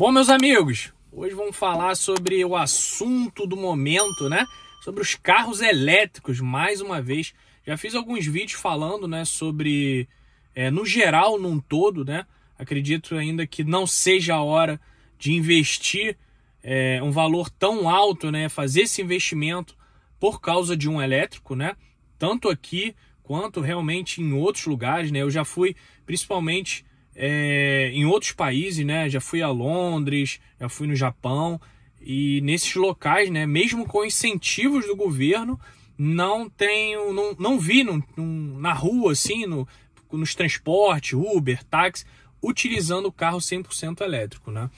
Bom, meus amigos, hoje vamos falar sobre o assunto do momento, né? Sobre os carros elétricos, mais uma vez. Já fiz alguns vídeos falando, né, sobre, é, no geral, num todo, né? Acredito ainda que não seja a hora de investir é, um valor tão alto, né? Fazer esse investimento por causa de um elétrico, né? Tanto aqui quanto realmente em outros lugares, né? Eu já fui, principalmente é, em outros países, né? Já fui a Londres, já fui no Japão e nesses locais, né? Mesmo com incentivos do governo, não tenho, não, não vi no, no, na rua assim, no, nos transportes, Uber, táxi, utilizando o carro 100% elétrico, né?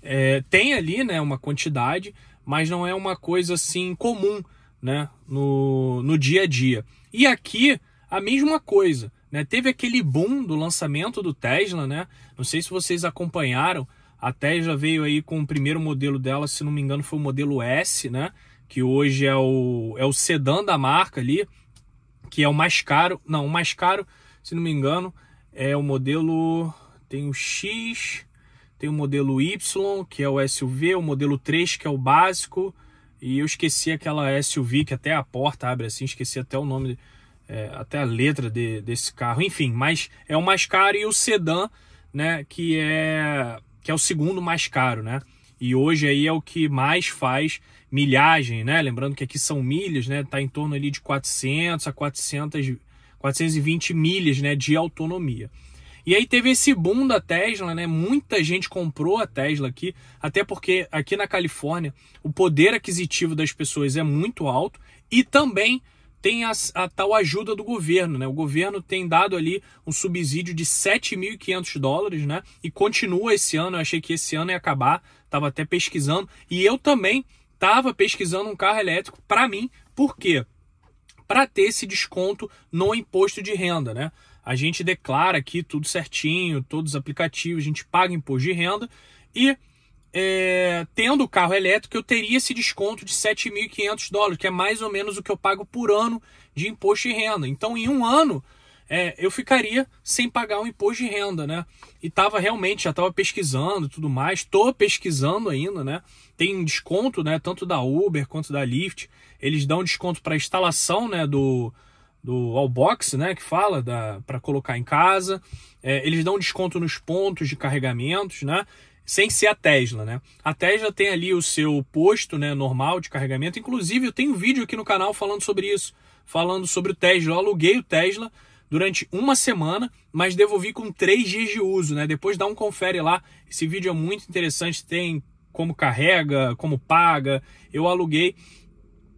É, tem ali, né? Uma quantidade, mas não é uma coisa assim comum, né? No, no dia a dia. E aqui a mesma coisa. Né? Teve aquele boom do lançamento do Tesla, né? Não sei se vocês acompanharam. A Tesla veio aí com o primeiro modelo dela, se não me engano, foi o modelo S, né? Que hoje é o, é o sedã da marca ali, que é o mais caro. Não, o mais caro, se não me engano, é o modelo. Tem o X, tem o modelo Y, que é o SUV, o modelo 3, que é o básico. E eu esqueci aquela SUV que até a porta abre assim, esqueci até o nome é, até a letra de, desse carro, enfim, mas é o mais caro e o sedã, né, que é que é o segundo mais caro, né? E hoje aí é o que mais faz milhagem, né? Lembrando que aqui são milhas, né? Tá em torno ali de 400 a 400 420 milhas, né, de autonomia. E aí teve esse boom da Tesla, né? Muita gente comprou a Tesla aqui, até porque aqui na Califórnia o poder aquisitivo das pessoas é muito alto e também tem a, a, tal ajuda do governo, né? O governo tem dado ali um subsídio de 7.500 dólares, né? E continua esse ano, eu achei que esse ano ia acabar, estava até pesquisando. E eu também estava pesquisando um carro elétrico para mim, por quê? Para ter esse desconto no imposto de renda, né? A gente declara aqui tudo certinho, todos os aplicativos, a gente paga imposto de renda e é, tendo o carro elétrico, eu teria esse desconto de 7.500 dólares, que é mais ou menos o que eu pago por ano de imposto de renda. Então, em um ano, é, eu ficaria sem pagar o um imposto de renda, né? E tava realmente, já tava pesquisando tudo mais, tô pesquisando ainda, né? Tem desconto, né? Tanto da Uber quanto da Lyft, eles dão desconto para instalação, né? Do, do Allbox, né? Que fala para colocar em casa, é, eles dão desconto nos pontos de carregamentos, né? sem ser a Tesla, né? A Tesla tem ali o seu posto, né, normal de carregamento. Inclusive, eu tenho um vídeo aqui no canal falando sobre isso, falando sobre o Tesla. Eu aluguei o Tesla durante uma semana, mas devolvi com três dias de uso, né? Depois dá um confere lá. Esse vídeo é muito interessante, tem como carrega, como paga. Eu aluguei,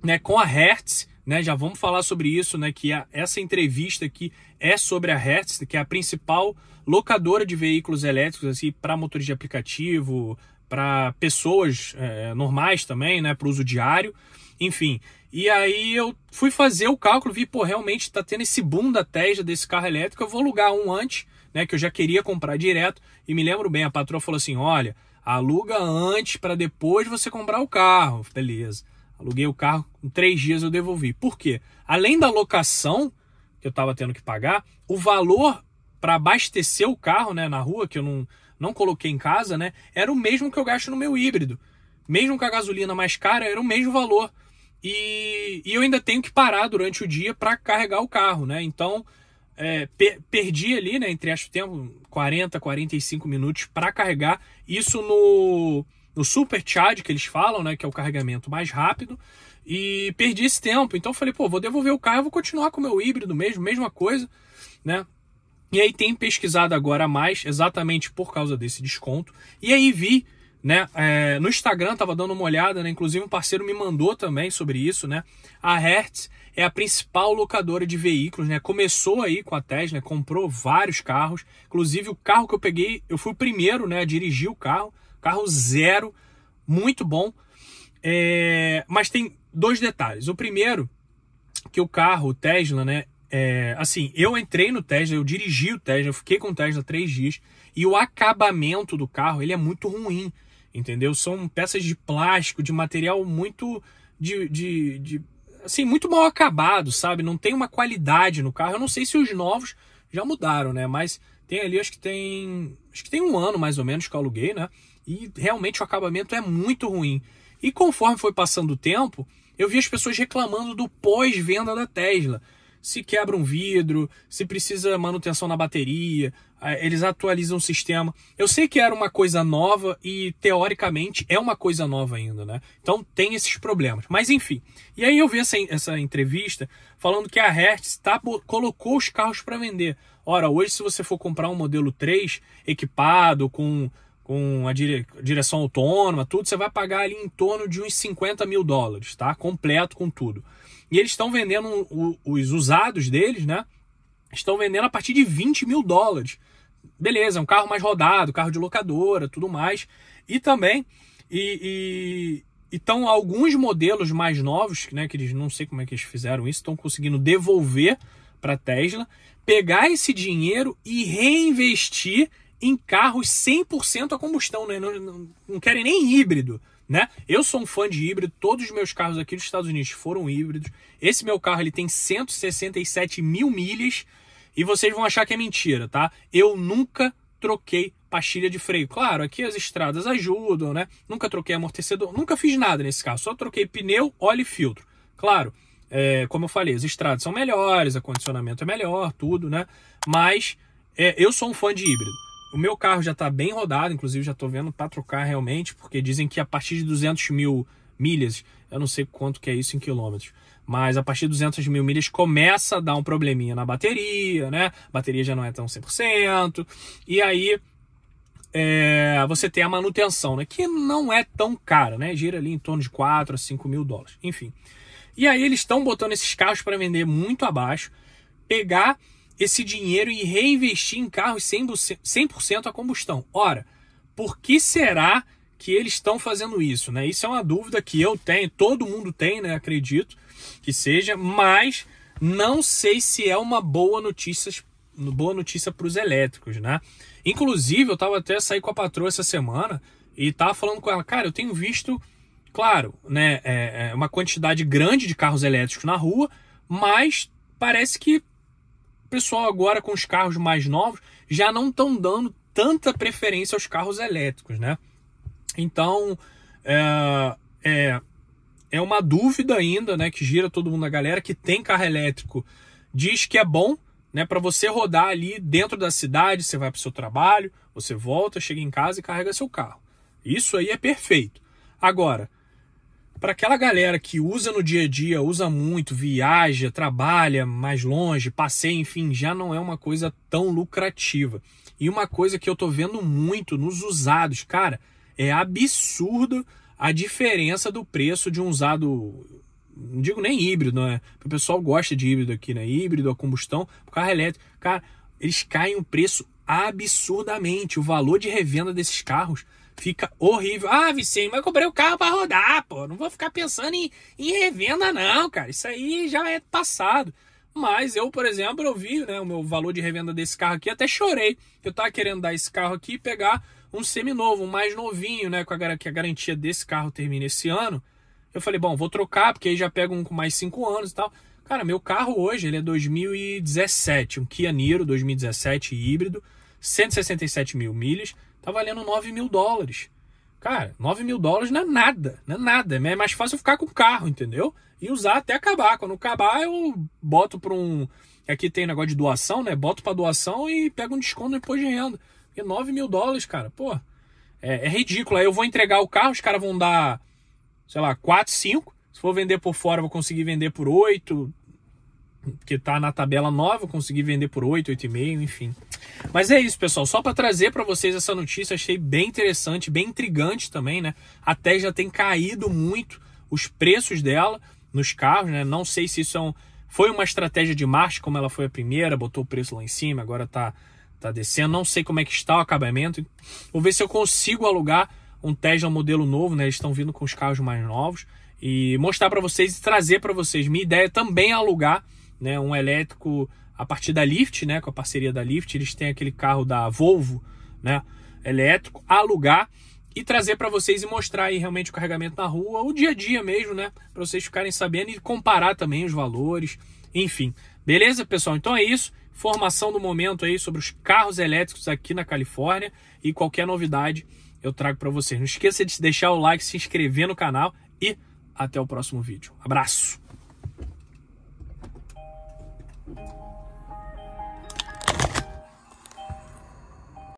né, com a Hertz né? Já vamos falar sobre isso, né? Que a, essa entrevista aqui é sobre a Hertz, que é a principal locadora de veículos elétricos assim para motores de aplicativo, para pessoas é, normais também, né? Para uso diário, enfim. E aí eu fui fazer o cálculo, vi, pô, realmente está tendo esse boom da Tesla desse carro elétrico, eu vou alugar um antes, né? Que eu já queria comprar direto. E me lembro bem, a patroa falou assim, olha aluga antes para depois você comprar o carro, beleza. Aluguei o carro, em três dias eu devolvi. Por quê? Além da locação que eu estava tendo que pagar, o valor para abastecer o carro né, na rua, que eu não, não coloquei em casa, né, era o mesmo que eu gasto no meu híbrido. Mesmo com a gasolina mais cara, era o mesmo valor. E, e eu ainda tenho que parar durante o dia para carregar o carro, né? Então, é, per, perdi ali, né, entre acho tempo, 40, 45 minutos para carregar. Isso no no super charge que eles falam, né, que é o carregamento mais rápido, e perdi esse tempo. Então falei, pô, vou devolver o carro, vou continuar com o meu híbrido mesmo, mesma coisa, né? E aí tem pesquisado agora mais, exatamente por causa desse desconto. E aí vi, né, é, no Instagram tava dando uma olhada, né, inclusive um parceiro me mandou também sobre isso, né? A Hertz é a principal locadora de veículos, né? Começou aí com a Tesla, né, comprou vários carros, inclusive o carro que eu peguei, eu fui o primeiro, né, a dirigir o carro. Carro zero, muito bom. É, mas tem dois detalhes. O primeiro, que o carro, o Tesla, né? É, assim, eu entrei no Tesla, eu dirigi o Tesla, eu fiquei com o Tesla três dias e o acabamento do carro ele é muito ruim, entendeu? São peças de plástico, de material muito de, de, de assim muito mal acabado, sabe? Não tem uma qualidade no carro. Eu não sei se os novos já mudaram, né? Mas tem ali, acho que tem acho que tem um ano mais ou menos que eu aluguei, né? E realmente o acabamento é muito ruim. E conforme foi passando o tempo, eu vi as pessoas reclamando do pós-venda da Tesla. Se quebra um vidro, se precisa manutenção na bateria, eles atualizam o sistema. Eu sei que era uma coisa nova e teoricamente é uma coisa nova ainda, né? Então tem esses problemas. Mas enfim. E aí eu vi essa, essa entrevista falando que a Hertz tá, colocou os carros para vender. Ora, hoje se você for comprar um modelo 3 equipado com com a dire... direção autônoma, tudo, você vai pagar ali em torno de uns 50 mil dólares, tá? Completo com tudo. E eles estão vendendo os usados deles, né? Estão vendendo a partir de 20 mil dólares. Beleza, é um carro mais rodado, carro de locadora, tudo mais. E também, e, e então alguns modelos mais novos, né? Que eles não sei como é que eles fizeram isso, estão conseguindo devolver para Tesla, pegar esse dinheiro e reinvestir em carros 100% a combustão, né? não, não, não querem nem híbrido. Né? Eu sou um fã de híbrido, todos os meus carros aqui dos Estados Unidos foram híbridos. Esse meu carro ele tem 167 mil milhas e vocês vão achar que é mentira, tá? Eu nunca troquei pastilha de freio. Claro, aqui as estradas ajudam, né? Nunca troquei amortecedor, nunca fiz nada nesse carro, só troquei pneu, óleo e filtro. Claro, é, como eu falei, as estradas são melhores, acondicionamento é melhor, tudo, né? Mas é, eu sou um fã de híbrido. O meu carro já está bem rodado, inclusive já estou vendo para trocar realmente, porque dizem que a partir de 200 mil milhas, eu não sei quanto que é isso em quilômetros, mas a partir de 200 mil milhas começa a dar um probleminha na bateria, né? A bateria já não é tão 100%, e aí é, você tem a manutenção, né? Que não é tão cara, né? Gira ali em torno de 4 a 5 mil dólares, enfim. E aí eles estão botando esses carros para vender muito abaixo, pegar esse dinheiro e reinvestir em carros 100%, 100 a combustão. Ora, por que será que eles estão fazendo isso? Né? Isso é uma dúvida que eu tenho, todo mundo tem, né? acredito que seja, mas não sei se é uma boa notícia boa notícia para os elétricos, né? Inclusive, eu estava até saindo com a patroa essa semana e estava falando com ela, cara, eu tenho visto, claro, né, é, é uma quantidade grande de carros elétricos na rua, mas parece que pessoal agora com os carros mais novos já não estão dando tanta preferência aos carros elétricos, né? Então, é, é, é uma dúvida ainda, né, que gira todo mundo, a galera que tem carro elétrico diz que é bom, né, para você rodar ali dentro da cidade, você vai para o seu trabalho, você volta, chega em casa e carrega seu carro. Isso aí é perfeito. Agora, para aquela galera que usa no dia a dia, usa muito, viaja, trabalha mais longe, passeia, enfim, já não é uma coisa tão lucrativa. E uma coisa que eu tô vendo muito nos usados, cara, é absurdo a diferença do preço de um usado, não digo nem híbrido, né? O pessoal gosta de híbrido aqui, né? Híbrido, a combustão, carro elétrico. Cara, eles caem o preço absurdamente. O valor de revenda desses carros fica horrível. Ah, Vicente, mas eu comprei o um carro para rodar, vou ficar pensando em, em revenda, não, cara. Isso aí já é passado. Mas eu, por exemplo, eu vi né, o meu valor de revenda desse carro aqui, até chorei. Eu tava querendo dar esse carro aqui e pegar um seminovo, um mais novinho, né? Com a, que a garantia desse carro termina esse ano. Eu falei, bom, vou trocar, porque aí já pego um com mais cinco anos e tal. Cara, meu carro hoje, ele é 2017, um Kia Niro 2017 híbrido, 167 mil milhas, tá valendo 9 mil dólares. Cara, 9 mil dólares não é nada, não é nada. É mais fácil ficar com o carro, entendeu? E usar até acabar. Quando acabar, eu boto para um. Aqui é tem negócio de doação, né? Boto para doação e pego um desconto depois de renda. Porque 9 mil dólares, cara, pô, é, é, ridículo. Aí eu vou entregar o carro, os caras vão dar, sei lá, 4, 5. Se for vender por fora, eu vou conseguir vender por 8, que tá na tabela nova, consegui vender por 8, 8,5, enfim. Mas é isso, pessoal, só para trazer para vocês essa notícia, achei bem interessante, bem intrigante também, né? Até já tem caído muito os preços dela nos carros, né? Não sei se isso é um, foi uma estratégia de marcha, como ela foi a primeira, botou o preço lá em cima, agora tá tá descendo, não sei como é que está o acabamento. Vou ver se eu consigo alugar um Tesla modelo novo, né? Eles estão vindo com os carros mais novos e mostrar para vocês e trazer para vocês. Minha ideia é também alugar né? Um elétrico a partir da Lyft, né? Com a parceria da Lyft, eles têm aquele carro da Volvo, né? Elétrico, alugar e trazer para vocês e mostrar aí realmente o carregamento na rua, o dia a dia mesmo, né? Para vocês ficarem sabendo e comparar também os valores, enfim. Beleza, pessoal? Então é isso. Formação do momento aí sobre os carros elétricos aqui na Califórnia e qualquer novidade eu trago para vocês. Não esqueça de deixar o like, se inscrever no canal e até o próximo vídeo. Abraço!